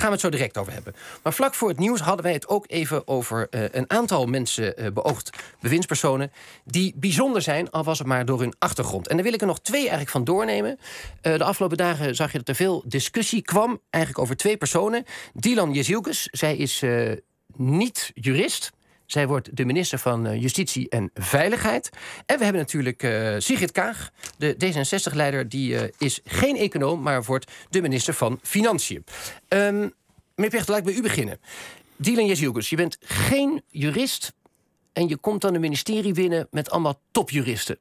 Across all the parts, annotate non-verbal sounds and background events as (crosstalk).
gaan we het zo direct over hebben. Maar vlak voor het nieuws hadden wij het ook even over eh, een aantal mensen, eh, beoogd bewindspersonen, die bijzonder zijn, al was het maar door hun achtergrond. En daar wil ik er nog twee eigenlijk van doornemen. Eh, de afgelopen dagen zag je dat er veel discussie kwam, eigenlijk over twee personen. Dylan Jezielkes, zij is niet jurist, zij wordt de minister van eh, Justitie en Veiligheid. En we hebben natuurlijk eh, Sigrid Kaag, de D66-leider, die eh, is geen econoom, maar wordt de minister van Financiën. Um, meneer Pecht, laat ik bij u beginnen. Dylan Jezielkus, je bent geen jurist en je komt dan een ministerie binnen met allemaal topjuristen.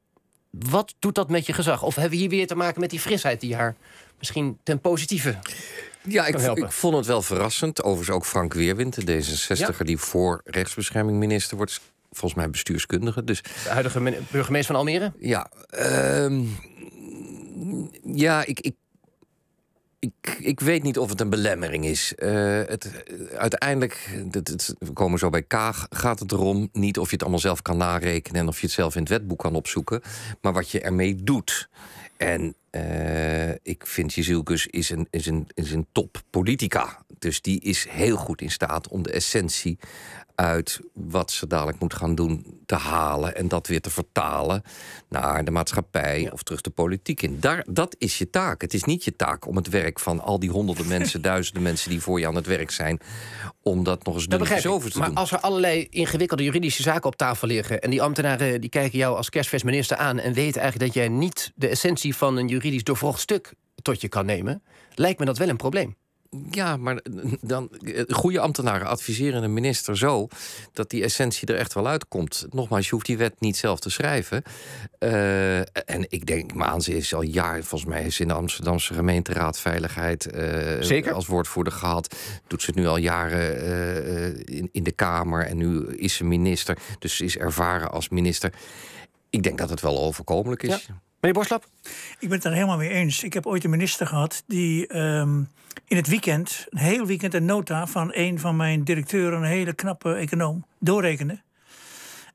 Wat doet dat met je gezag? Of hebben we hier weer te maken met die frisheid die haar misschien ten positieve ja, ik, ik, vond het wel verrassend. Overigens ook Frank Weerwind, de D66er die voor rechtsbescherming minister wordt. Volgens mij bestuurskundige. Dus... De huidige burgemeester van Almere? Ja. Ehm, ja, ik, ik ik, ik weet niet of het een belemmering is. Eh, het, eh, uiteindelijk, we komen zo bij Kaag, gaat het erom niet of je het allemaal zelf kan narekenen en of je het zelf in het wetboek kan opzoeken, maar wat je ermee doet. En eh, ik vind Jezielkus is een, is, een, is een top politica. Dus die is heel goed in staat om de essentie uit wat ze dadelijk moet gaan doen te halen en dat weer te vertalen naar de maatschappij of terug de politiek in. Daar, dat is je taak. Het is niet je taak om het werk van al die honderden (laughs) mensen, duizenden mensen die voor je aan het werk zijn, om dat nog eens dat over te doen. Maar als er allerlei ingewikkelde juridische zaken op tafel liggen en die ambtenaren die kijken jou als minister aan en weten eigenlijk dat jij niet de essentie van een juridisch doorvrocht stuk tot je kan nemen, lijkt me dat wel een probleem. Ja, maar eh, dan, eh, goede ambtenaren adviseren een minister zo dat die essentie er echt wel uitkomt. Nogmaals, je hoeft die wet niet zelf te schrijven. Eh, en ik denk, Maans is al jaren, volgens mij is in de Amsterdamse gemeenteraad veiligheid Zeker? als woordvoerder gehad. Doet ze het nu al jaren in, in de Kamer en nu is ze minister. Dus ze is ervaren als minister. Ik denk dat het wel overkomelijk is. Ja. Meneer Borslap? Ik ben het daar helemaal mee eens. Ik heb ooit een minister gehad die ehm, in het weekend, een heel weekend, een nota van een van mijn directeuren, een hele knappe econoom, doorrekenen.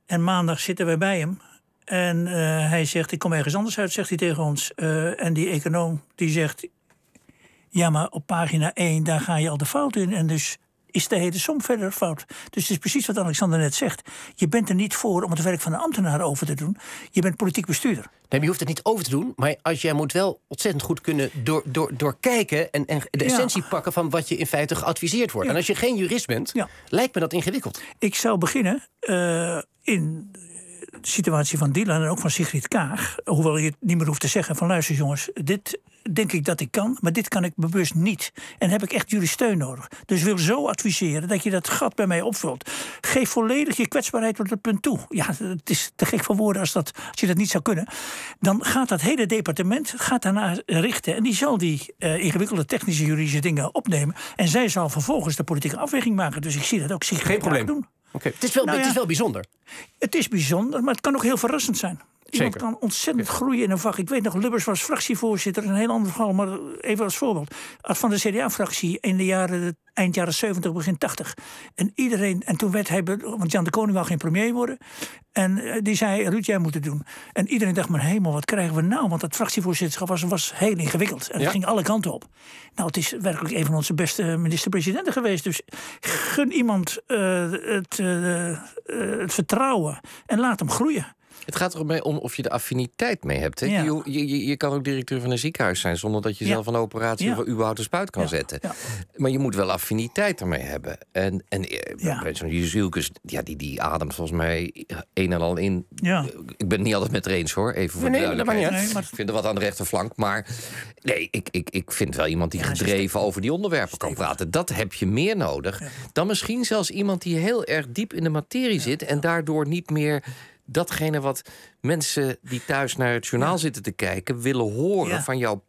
En maandag zitten wij bij hem. En eh, hij zegt: Ik kom ergens anders uit, zegt hij tegen ons. Eh, en die econoom die zegt: Ja, maar op pagina 1, daar ga je al de fout in. En dus is de hele som verder fout. Dus het is precies wat Alexander net zegt. Je bent er niet voor om het werk van een ambtenaar over te doen. Je bent politiek bestuurder. Nee, je hoeft het niet over te doen, maar als jij moet wel ontzettend goed kunnen door, door, doorkijken en, en de essentie pakken van wat je in feite geadviseerd wordt. En als je geen jurist bent, lijkt me dat ingewikkeld. Ik zou beginnen eh, in situatie van Dylan en ook van Sigrid Kaag. Hoewel je het niet meer hoeft te zeggen van luister jongens, dit denk ik dat ik kan, maar dit kan ik bewust niet. En heb ik echt jullie steun nodig. Dus wil zo adviseren dat je dat gat bij mij opvult. Geef volledig je kwetsbaarheid tot het punt toe. Ja, het is te gek voor woorden als, dat, als je dat niet zou kunnen. Dan gaat dat hele departement gaat daarna richten. En die zal die eh, ingewikkelde technische juridische dingen opnemen. En zij zal vervolgens de politieke afweging maken. Dus ik zie dat ook Sigrid Geen probleem. doen. Het, is nou wel, bijzonder. Het is bijzonder, maar het kan ook heel verrassend zijn. Iemand kan ontzettend groeien in een vak. Ik weet nog, Lubbers was fractievoorzitter, een heel ander verhaal, maar even als voorbeeld. Van de CDA-fractie in de jaren eind jaren 70, begin 80. En iedereen, en toen werd hij, want Jan de Koning wou geen premier worden. En eh, die zei, Ruud, jij moet het doen. En iedereen dacht, maar hemel, wat krijgen we nou? Want dat fractievoorzitterschap was, was heel ingewikkeld. En het ging alle kanten op. Nou, het is werkelijk een van onze beste eh, minister-presidenten geweest. Dus gun iemand eh, het, het vertrouwen en laat hem groeien. Het gaat erom om of je de affiniteit mee hebt. Hè? Je, je, je, kan ook directeur van een ziekenhuis zijn zonder dat je zelf een operatie of überhaupt een spuit kan zetten. Maar je moet wel affiniteit ermee hebben. En, en eh, zo'n ja, die, die ademt volgens mij een en al in. Ik ben niet altijd met eens hoor, even voor de duidelijkheid. Ik vind er wat aan de rechterflank. Maar nee, ik, ik, ik vind wel iemand die gedreven over die onderwerpen kan praten. Dat heb je meer nodig dan misschien zelfs iemand die heel erg diep in de materie zit en daardoor niet meer datgene wat mensen die thuis naar het journaal zitten te kijken willen horen van jouw